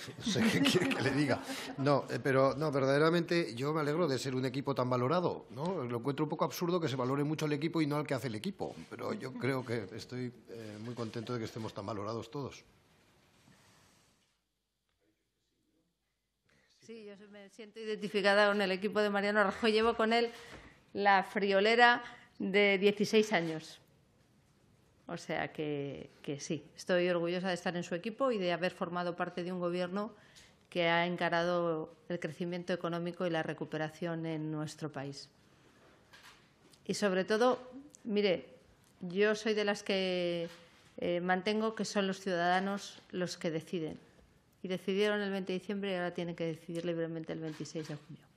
no sé qué quiere que le diga. No, eh, pero no, verdaderamente yo me alegro de ser un equipo tan valorado. ¿no? Lo encuentro un poco absurdo que se valore mucho el equipo y no al que hace el equipo. Pero yo creo que estoy eh, muy contento de que estemos tan valorados todos. Sí, yo me siento identificada con el equipo de Mariano Rajoy. Llevo con él la friolera de 16 años. O sea que, sí, estoy orgullosa de estar en su equipo y de haber formado parte de un gobierno que ha encarado el crecimiento económico y la recuperación en nuestro país. Y sobre todo, mire, yo soy de las que eh, mantengo que son los ciudadanos los que deciden. Y decidieron el 20 de diciembre y ahora tienen que decidir libremente el 26 de junio.